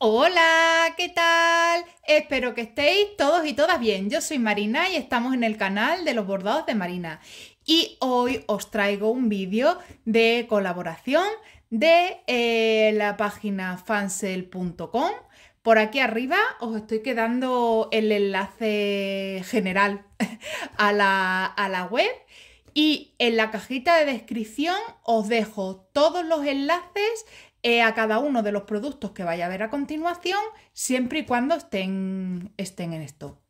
Hola, ¿qué tal? Espero que estéis todos y todas bien. Yo soy Marina y estamos en el canal de los bordados de Marina. Y hoy os traigo un vídeo de colaboración de eh, la página fansel.com. Por aquí arriba os estoy quedando el enlace general a la, a la web. Y en la cajita de descripción os dejo todos los enlaces eh, a cada uno de los productos que vaya a ver a continuación, siempre y cuando estén, estén en esto.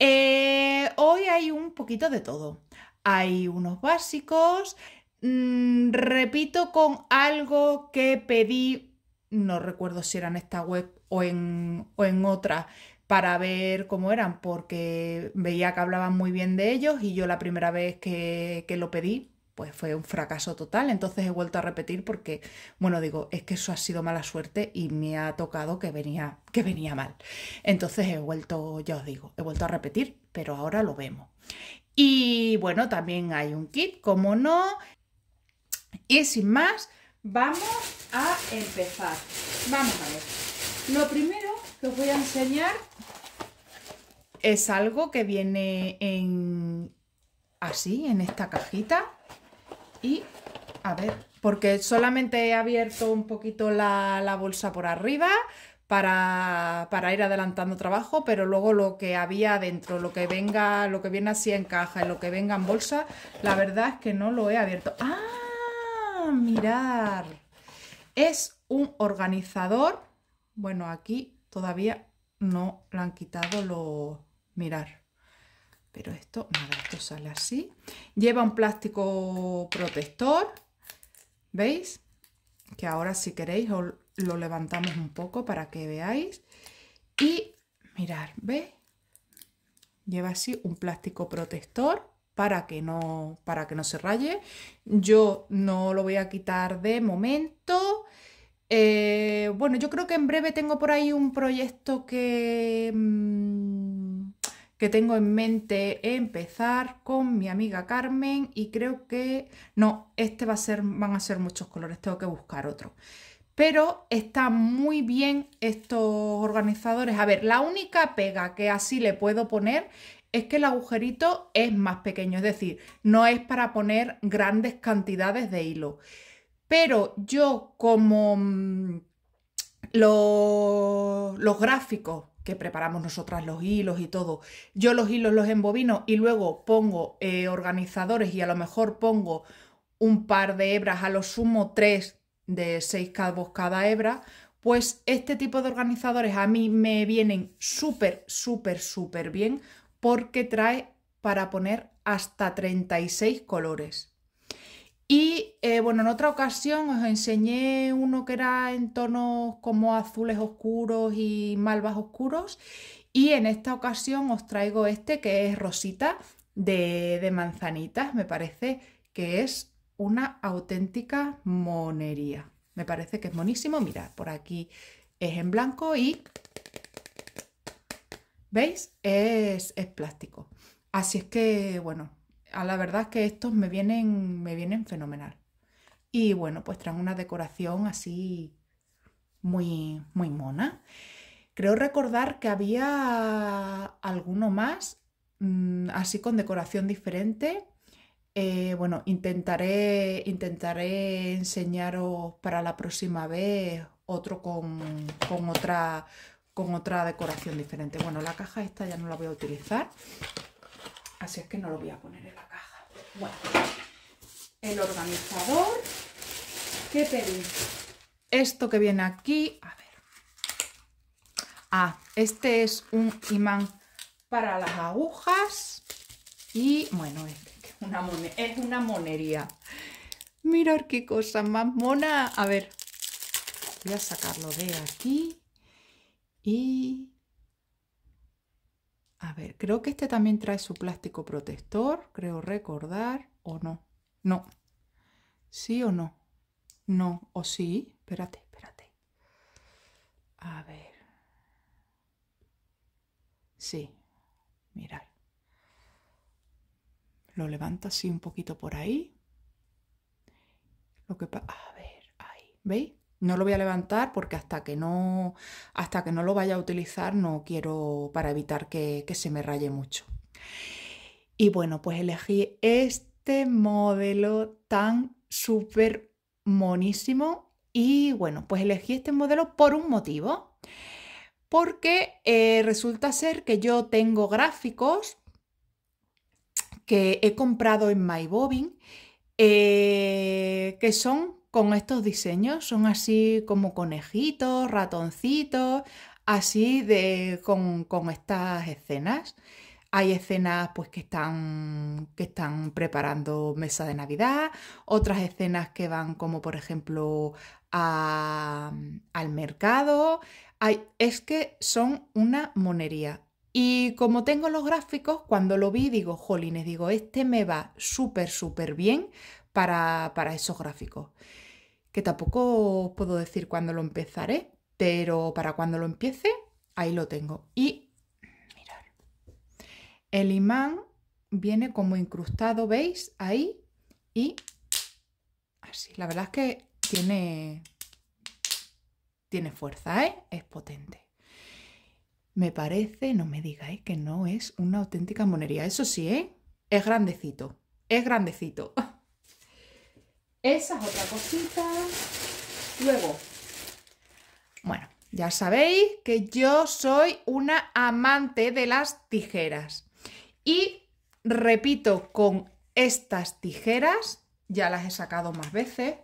Eh, hoy hay un poquito de todo. Hay unos básicos, mm, repito con algo que pedí, no recuerdo si era en esta web o en, o en otra, para ver cómo eran, porque veía que hablaban muy bien de ellos y yo la primera vez que, que lo pedí pues fue un fracaso total. Entonces he vuelto a repetir porque, bueno, digo, es que eso ha sido mala suerte y me ha tocado que venía, que venía mal. Entonces he vuelto, ya os digo, he vuelto a repetir, pero ahora lo vemos. Y bueno, también hay un kit, como no. Y sin más, vamos a empezar. Vamos a ver. Lo primero que os voy a enseñar es algo que viene en así, en esta cajita y a ver, porque solamente he abierto un poquito la, bolsa por arriba para, para, ir adelantando trabajo, pero luego lo que había dentro, lo que venga, lo que viene así en caja y lo que venga en bolsa, la verdad es que no lo he abierto. ¡Ah! Mirar. Es un organizador. Bueno, aquí todavía no lo han quitado lo... Mirar pero esto, nada, esto sale así. Lleva un plástico protector, ¿veis? Que ahora si queréis lo levantamos un poco para que veáis. Y mirar, ¿veis? Lleva así un plástico protector para que no, para que no se raye. Yo no lo voy a quitar de momento. Eh, bueno, yo creo que en breve tengo por ahí un proyecto que... Mm, que tengo en mente empezar con mi amiga Carmen y creo que no, este va a ser, van a ser muchos colores, tengo que buscar otro. Pero están muy bien estos organizadores. A ver, la única pega que así le puedo poner es que el agujerito es más pequeño, es decir, no es para poner grandes cantidades de hilo. Pero yo como mm, los, los gráficos que preparamos nosotras los hilos y todo. Yo los hilos los embobino y luego pongo eh, organizadores y a lo mejor pongo un par de hebras, a lo sumo tres de seis cabos cada hebra, pues este tipo de organizadores a mí me vienen súper, súper, súper bien porque trae para poner hasta 36 colores. Y eh, bueno, en otra ocasión os enseñé uno que era en tonos como azules oscuros y malvas oscuros. Y en esta ocasión os traigo este que es rosita de, de manzanitas. Me parece que es una auténtica monería. Me parece que es monísimo. Mirad, por aquí es en blanco y... ¿Veis? Es, es plástico. Así es que, bueno, Ah, la verdad es que estos me vienen, me vienen fenomenal. Y bueno, pues traen una decoración así muy, muy mona. Creo recordar que había alguno más, mm, así con decoración diferente. Eh, bueno, intentaré, intentaré enseñaros para la próxima vez otro con, otra, con otra decoración diferente. Bueno, la caja esta ya no la voy a utilizar. Así es que no lo voy a poner en la caja. Bueno, el organizador. ¿Qué pedí? Esto que viene aquí, a ver. Ah, este es un imán para las agujas. Y bueno, es una, monería, es monería. Mirad qué cosa más mona. A ver, voy a sacarlo de aquí. Y a ver, creo que este también trae su plástico protector, creo recordar, o no. No. ¿Sí o no? No, o sí. Espérate, espérate. A ver. Sí, mirad. Lo levanto así un poquito por ahí. Lo que pasa... A ver, ahí. ¿Veis? No lo voy a levantar porque hasta que no, hasta que no lo vaya a utilizar no quiero para evitar que, se me raye mucho. Y bueno, pues elegí este modelo tan súper monísimo. Y bueno, pues elegí este modelo por un motivo. Porque eh, resulta ser que yo tengo gráficos que he comprado en my eh, que son con estos diseños. Son así como conejitos, ratoncitos, así de, con, con estas escenas. Hay escenas pues que están, que están preparando mesa de Navidad, otras escenas que van como por ejemplo al mercado. es que son una monería. Y como tengo los gráficos, cuando lo vi digo, jolines, digo, este me va súper, súper bien para, esos gráficos. Que tampoco os puedo decir cuándo lo empezaré, pero para cuando lo empiece, ahí lo tengo. Y mirar, el imán viene como incrustado, ¿veis? Ahí y así. La verdad es que tiene, tiene fuerza, ¿eh? Es potente. Me parece, no me digáis que no es una auténtica monería. Eso sí, ¿eh? Es grandecito, es grandecito. Esa es otra cosita. Luego, bueno, ya sabéis que yo soy una amante de las tijeras. Y repito, con estas tijeras, ya las he sacado más veces,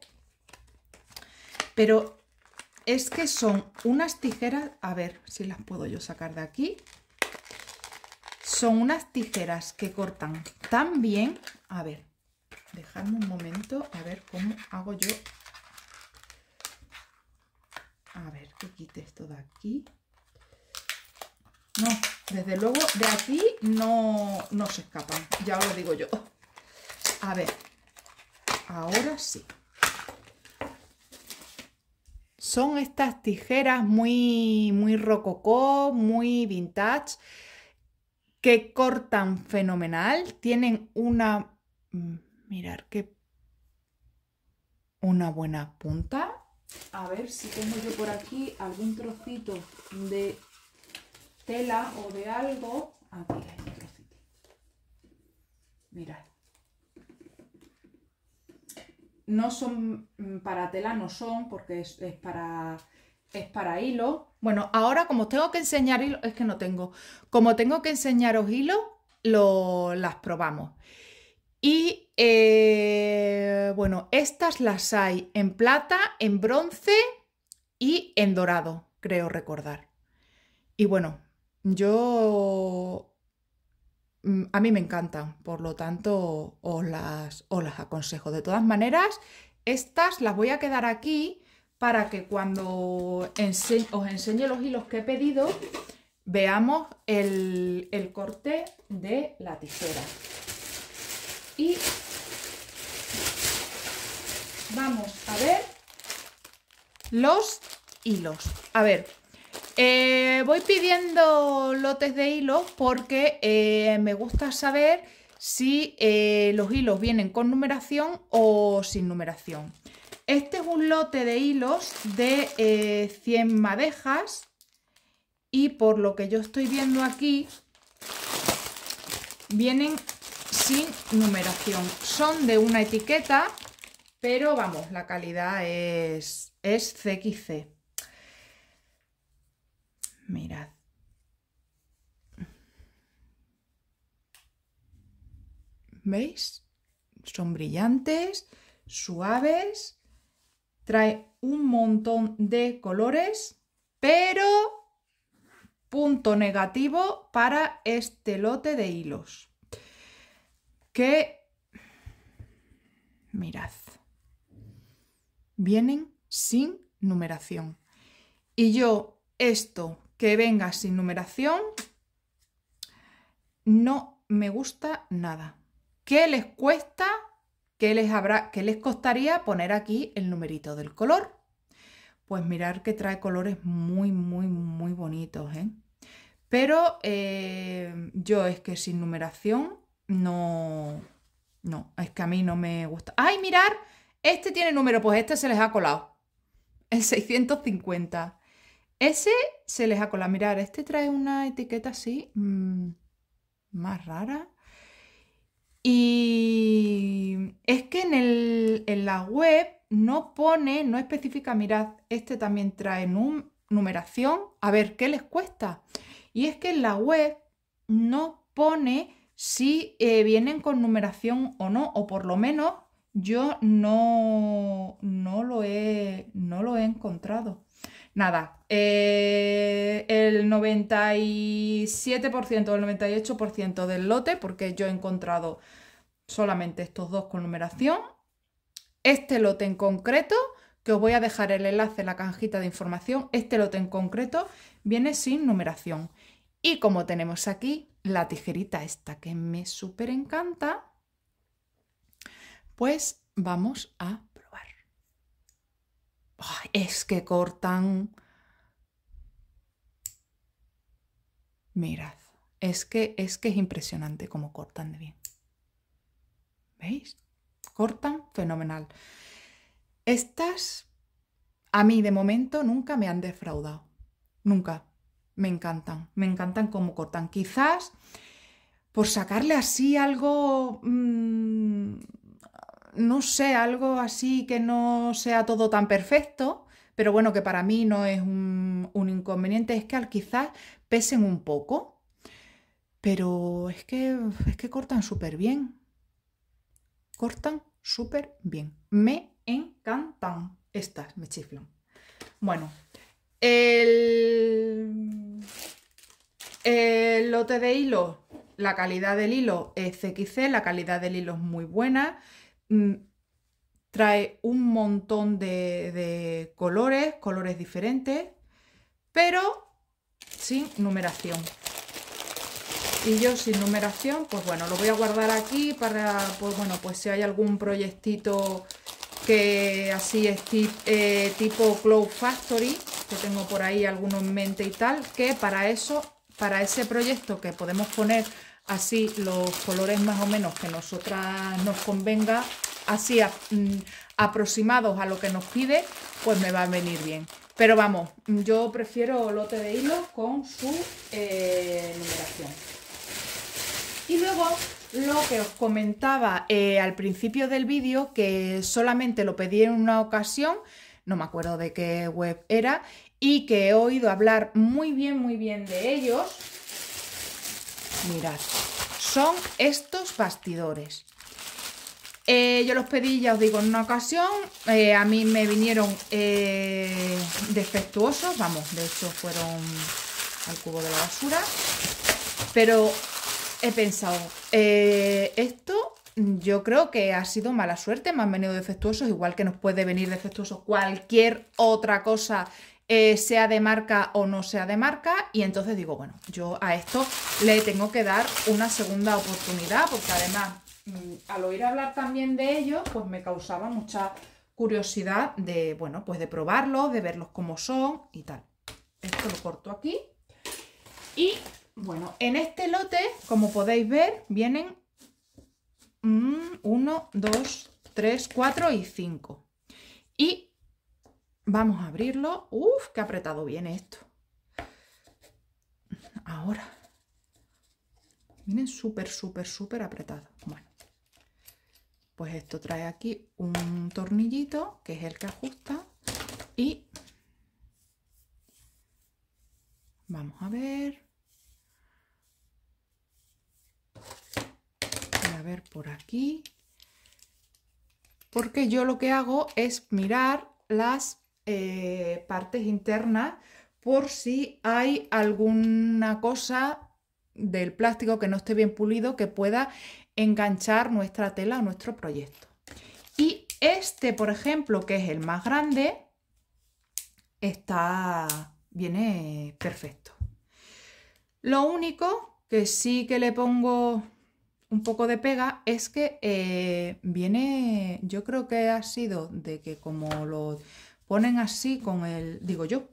pero es que son unas tijeras, a ver si las puedo yo sacar de aquí. Son unas tijeras que cortan tan bien, a ver, Dejadme un momento a ver cómo hago yo. A ver, que quite esto de aquí. No, desde luego de aquí no, se escapan, ya os lo digo yo. A ver, ahora sí. Son estas tijeras muy, muy rococó, muy vintage, que cortan fenomenal, tienen una mm, mirar qué una buena punta. A ver si tengo yo por aquí algún trocito de tela o de algo. Aquí ah, hay un trocito. Mirad. No son para tela, no son, porque es, para es para hilo. Bueno, ahora como tengo que enseñar hilo, es que no tengo. Como tengo que enseñaros hilo, lo, las probamos. Y eh, bueno, estas las hay en plata, en bronce y en dorado, creo recordar. Y bueno, yo... Mm, a mí me encantan, por lo tanto os las, las aconsejo. De todas maneras, estas las voy a quedar aquí para que cuando os enseñe los hilos que he pedido, veamos el corte de la tijera y vamos a ver los hilos. A ver, eh, voy pidiendo lotes de hilos porque eh, me gusta saber si eh, los hilos vienen con numeración o sin numeración. Este es un lote de hilos de 100 madejas y por lo que yo estoy viendo aquí, vienen sin numeración. Son de una etiqueta, pero vamos, la calidad es, es CXC. Mirad. ¿Veis? Son brillantes, suaves, trae un montón de colores, pero punto negativo para este lote de hilos que, mirad, vienen sin numeración. Y yo, esto que venga sin numeración, no me gusta nada. ¿Qué les cuesta? ¿Qué les, habrá, qué les costaría poner aquí el numerito del color? Pues mirar que trae colores muy, muy, muy bonitos, ¿eh? Pero eh, yo es que sin numeración no, no, es que a mí no me gusta. ¡Ay, mirar! Este tiene número, pues este se les ha colado. El 650. Ese se les ha colado. Mirar, este trae una etiqueta así mm, más rara. Y es que en, la web no pone, no especifica, mirad, este también trae numeración, a ver qué les cuesta. Y es que en la web no pone si eh, vienen con numeración o no, o por lo menos yo no, lo, he, no lo he encontrado. Nada, eh, el 97% o el 98% del lote, porque yo he encontrado solamente estos dos con numeración, este lote en concreto, que os voy a dejar el enlace en la cajita de información, este lote en concreto viene sin numeración. Y como tenemos aquí la tijerita esta que me súper encanta, pues vamos a probar. es que cortan... Mirad, es que, es que es impresionante cómo cortan de bien. ¿Veis? Cortan fenomenal. Estas a mí de momento nunca me han defraudado. Nunca. Me encantan, me encantan cómo cortan. Quizás por sacarle así algo, mm, no sé, algo así que no sea todo tan perfecto, pero bueno, que para mí no es un, inconveniente, es que al quizás pesen un poco, pero es que, es que cortan súper bien. Cortan súper bien. Me encantan. Estas me chiflan. Bueno, el, lote de hilo, la calidad del hilo es CXC la calidad del hilo es muy buena. Mm, trae un montón de, colores, colores diferentes, pero sin numeración. Y yo sin numeración, pues bueno, lo voy a guardar aquí para, pues bueno, pues si hay algún proyectito que así es eh, tipo Cloud Factory, que tengo por ahí algunos en mente y tal, que para eso, para ese proyecto que podemos poner así los colores más o menos que nosotras nos convenga, así mm, aproximados a lo que nos pide, pues me va a venir bien. Pero vamos, mm, yo prefiero lote de hilo con su eh, numeración. Y luego lo que os comentaba eh, al principio del vídeo, que solamente lo pedí en una ocasión, no me acuerdo de qué web era, y que he oído hablar muy bien, muy bien de ellos. Mirad, son estos bastidores. Eh, yo los pedí, ya os digo, en una ocasión. Eh, a mí me vinieron eh, defectuosos, vamos, de hecho fueron al cubo de la basura. Pero he pensado, esto yo creo que ha sido mala suerte, me han venido defectuosos, igual que nos puede venir defectuosos cualquier otra cosa, eh, sea de marca o no sea de marca. Y entonces digo, bueno, yo a esto le tengo que dar una segunda oportunidad, porque además, mm, al oír hablar también de ellos, pues me causaba mucha curiosidad de, bueno, pues de probarlos, de verlos como son y tal. Esto lo corto aquí. Y bueno, en este lote, como podéis ver, vienen 1, 2, 3, 4 y 5. Y vamos a abrirlo. Uf, qué apretado viene esto. Ahora. Miren, súper, súper, súper apretado. Bueno. Pues esto trae aquí un tornillito, que es el que ajusta. Y vamos a ver. ver por aquí. Porque yo lo que hago es mirar las eh, partes internas por si hay alguna cosa del plástico que no esté bien pulido que pueda enganchar nuestra tela o nuestro proyecto. Y este, por ejemplo, que es el más grande, está, viene perfecto. Lo único que sí que le pongo un poco de pega es que eh, viene, yo creo que ha sido de que como lo ponen así con el, digo yo,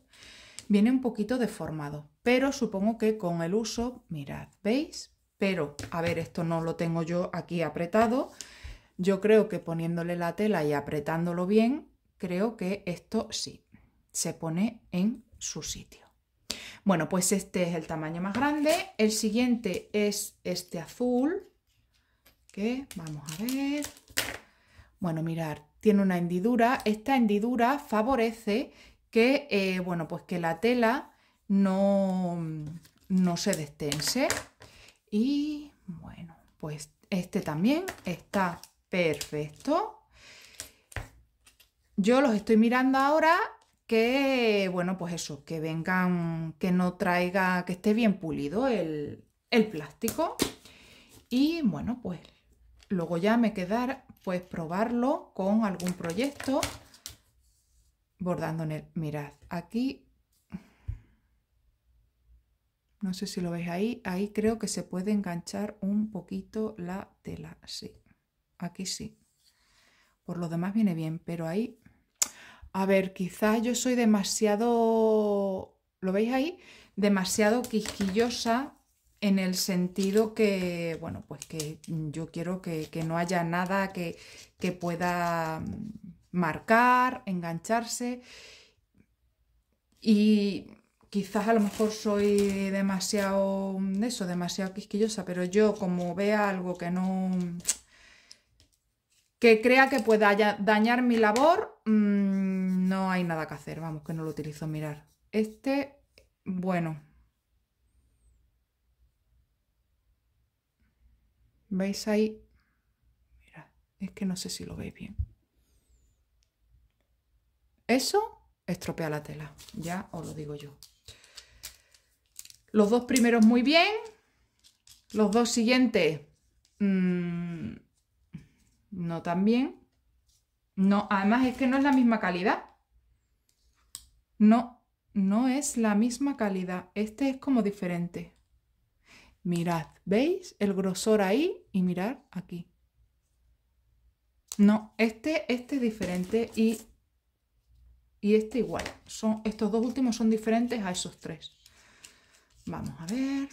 viene un poquito deformado, pero supongo que con el uso, mirad, ¿veis? Pero, a ver, esto no lo tengo yo aquí apretado, yo creo que poniéndole la tela y apretándolo bien, creo que esto sí, se pone en su sitio. Bueno, pues este es el tamaño más grande. El siguiente es este azul, que vamos a ver. Bueno, mirar, tiene una hendidura. Esta hendidura favorece que, eh, bueno, pues que la tela no, no se destense. Y bueno, pues este también está perfecto. Yo los estoy mirando ahora que, bueno, pues eso, que vengan, que no traiga, que esté bien pulido el, el plástico. Y bueno, pues Luego ya me quedar pues probarlo con algún proyecto bordando en el... Mirad, aquí... No sé si lo veis ahí. Ahí creo que se puede enganchar un poquito la tela. Sí, aquí sí. Por lo demás viene bien, pero ahí... A ver, quizás yo soy demasiado... ¿Lo veis ahí? Demasiado quisquillosa en el sentido que, bueno, pues que yo quiero que, no haya nada que, pueda mm, marcar, engancharse. Y quizás a lo mejor soy demasiado mm, eso, demasiado quisquillosa, pero yo como vea algo que no mm, que crea que pueda dañar mi labor, no hay nada que hacer, vamos, que no lo utilizo mirar. Este, bueno, ¿Veis ahí? es que no sé si lo veis bien. Eso estropea la tela, ya os lo digo yo. Los dos primeros muy bien, los dos siguientes mm, no tan bien. No, además es que no es la misma calidad. No, no es la misma calidad. Este es como diferente. Mirad, ¿veis el grosor ahí y mirad aquí? No, este, este es diferente y, y este igual. Son, estos dos últimos son diferentes a esos tres. Vamos a ver.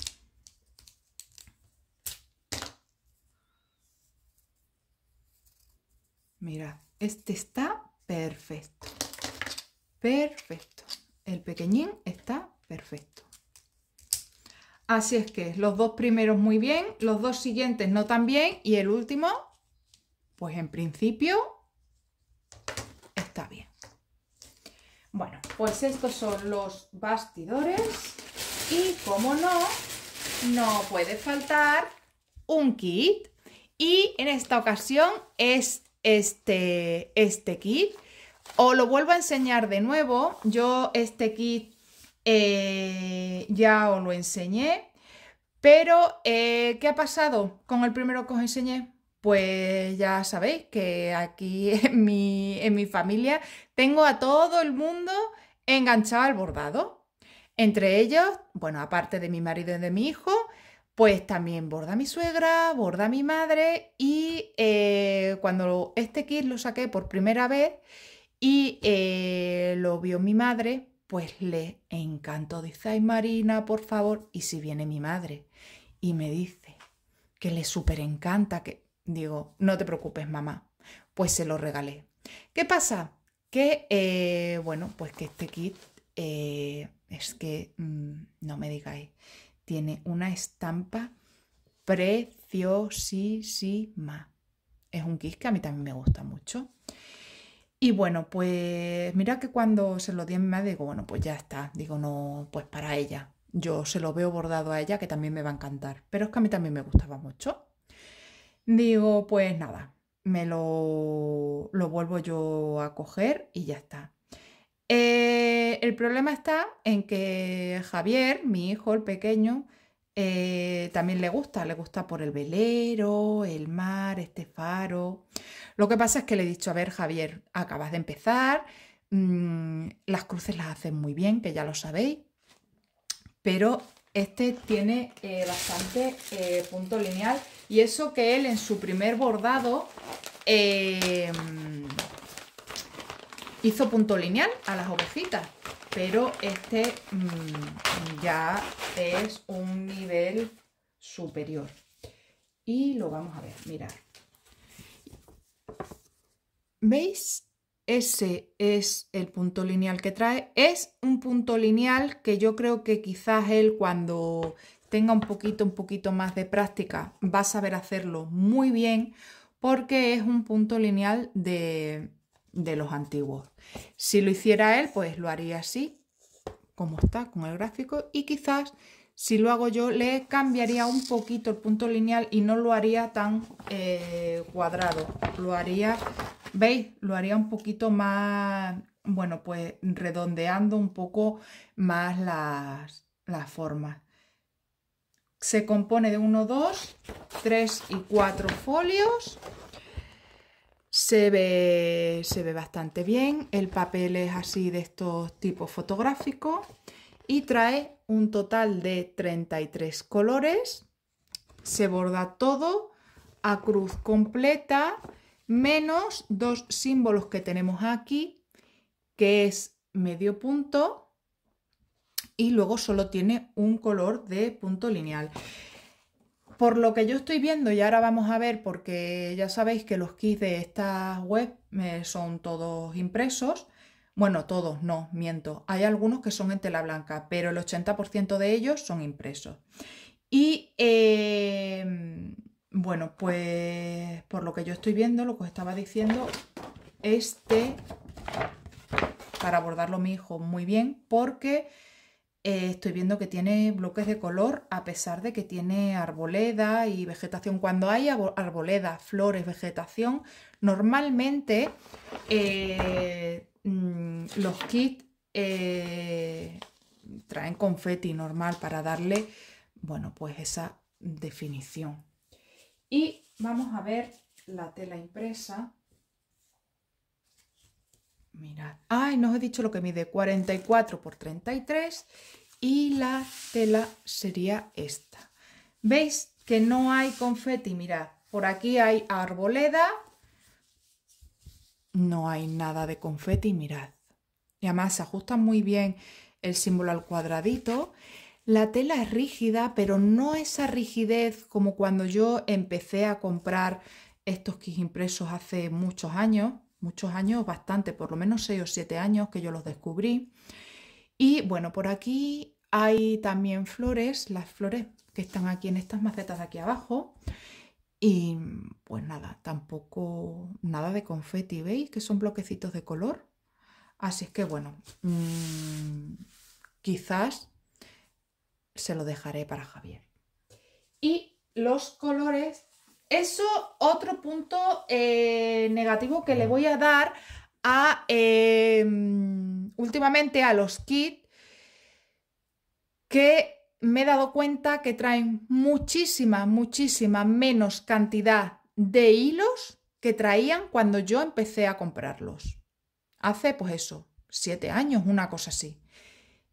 Mirad, este está perfecto. Perfecto. El pequeñín está perfecto. Así es que los dos primeros muy bien, los dos siguientes no tan bien y el último, pues en principio, está bien. Bueno, pues estos son los bastidores y como no, no puede faltar un kit y en esta ocasión es este, este kit. Os lo vuelvo a enseñar de nuevo. Yo este kit eh, ya os lo enseñé, pero eh, ¿qué ha pasado con el primero que os enseñé? Pues ya sabéis que aquí en mi, familia tengo a todo el mundo enganchado al bordado. Entre ellos, bueno, aparte de mi marido y de mi hijo, pues también borda mi suegra, borda mi madre y eh, cuando este kit lo saqué por primera vez y lo vio mi madre, pues le encantó. Dice, ay Marina, por favor, y si viene mi madre y me dice que le súper encanta, que digo, no te preocupes mamá, pues se lo regalé. ¿Qué pasa? Que, eh, bueno, pues que este kit eh, es que, mm, no me digáis, tiene una estampa preciosísima. Es un kit que a mí también me gusta mucho. Y bueno, pues mira que cuando se lo di en mi digo, bueno, pues ya está. Digo, no, pues para ella. Yo se lo veo bordado a ella, que también me va a encantar. Pero es que a mí también me gustaba mucho. Digo, pues nada, me lo, vuelvo yo a coger y ya está. Eh, el problema está en que Javier, mi hijo, el pequeño, eh, también le gusta, le gusta por el velero, el mar, este faro. Lo que pasa es que le he dicho, a ver Javier, acabas de empezar, mm, las cruces las hacen muy bien, que ya lo sabéis, pero este tiene eh, bastante eh, punto lineal y eso que él en su primer bordado hizo punto lineal a las ovejitas pero este mm, ya es un nivel superior. Y lo vamos a ver, mirad. ¿Veis? Ese es el punto lineal que trae. Es un punto lineal que yo creo que quizás él cuando tenga un poquito, un poquito más de práctica va a saber hacerlo muy bien porque es un punto lineal de, de los antiguos. Si lo hiciera él, pues lo haría así, como está, con el gráfico, y quizás si lo hago yo, le cambiaría un poquito el punto lineal y no lo haría tan eh, cuadrado. Lo haría, ¿veis? Lo haría un poquito más, bueno, pues redondeando un poco más las, las formas. Se compone de 1, 2, 3 y 4 folios. Se ve, bastante bien, el papel es así de estos tipos fotográficos y trae un total de 33 colores. Se borda todo a cruz completa menos dos símbolos que tenemos aquí, que es medio punto y luego solo tiene un color de punto lineal por lo que yo estoy viendo, y ahora vamos a ver, porque ya sabéis que los kits de esta web eh, son todos impresos. Bueno, todos, no, miento. Hay algunos que son en tela blanca, pero el 80% de ellos son impresos. Y em, bueno, pues por lo que yo estoy viendo, lo que os estaba diciendo, este, para abordarlo mi hijo muy bien, porque eh, estoy viendo que tiene bloques de color a pesar de que tiene arboleda y vegetación. Cuando hay arboleda, flores, vegetación, normalmente eh, mm, los kits eh, traen confeti normal para darle, bueno, pues esa definición. Y vamos a ver la tela impresa. Mirad, ay, no os he dicho lo que mide, 44 por 33 y la tela sería esta. ¿Veis que no hay confeti? Mirad, por aquí hay arboleda, no hay nada de confeti, mirad. Y además se ajusta muy bien el símbolo al cuadradito. La tela es rígida, pero no esa rigidez como cuando yo empecé a comprar estos kits impresos hace muchos años, muchos años, bastante, por lo menos 6 o 7 años que yo los descubrí. Y bueno, por aquí hay también flores, las flores que están aquí en estas macetas de aquí abajo. Y pues nada, tampoco nada de confeti, ¿veis? Que son bloquecitos de color. Así es que bueno, mm, quizás se lo dejaré para Javier. Y los colores eso, otro punto eh, negativo que le voy a dar a em, últimamente a los kits que me he dado cuenta que traen muchísima, muchísima menos cantidad de hilos que traían cuando yo empecé a comprarlos. Hace pues eso, siete años, una cosa así.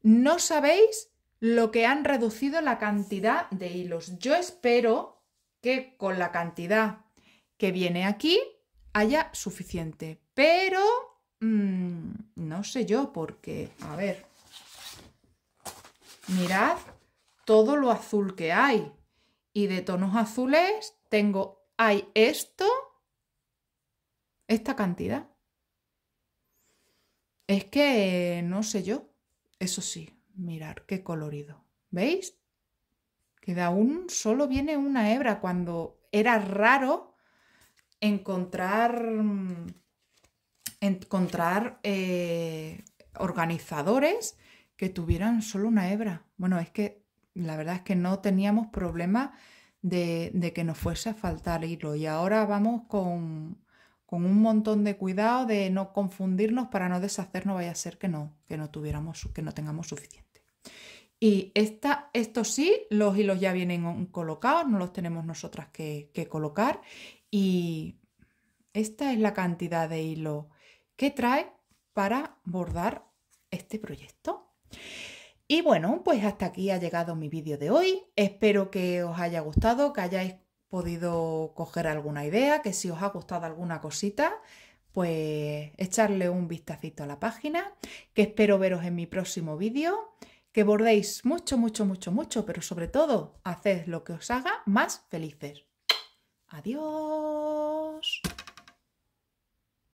No sabéis lo que han reducido la cantidad de hilos. Yo espero que con la cantidad que viene aquí haya suficiente. Pero mm, no sé yo porque, a ver, mirad todo lo azul que hay. Y de tonos azules tengo, hay esto, esta cantidad. Es que, no sé yo, eso sí, mirar qué colorido. ¿Veis? que de aún solo viene una hebra, cuando era raro encontrar, mm, encontrar eh, organizadores que tuvieran solo una hebra. Bueno, es que la verdad es que no teníamos problema de, que nos fuese a faltar hilo y ahora vamos con, con, un montón de cuidado de no confundirnos para no deshacernos, vaya a ser que no, que no tuviéramos, que no tengamos suficiente. Y esta, estos sí, los hilos ya vienen colocados, no los tenemos nosotras que, que colocar. Y esta es la cantidad de hilo que trae para bordar este proyecto. Y bueno, pues hasta aquí ha llegado mi vídeo de hoy. Espero que os haya gustado, que hayáis podido coger alguna idea, que si os ha gustado alguna cosita, pues echarle un vistacito a la página, que espero veros en mi próximo vídeo que bordéis mucho, mucho, mucho, mucho, pero sobre todo, haced lo que os haga más felices. Adiós.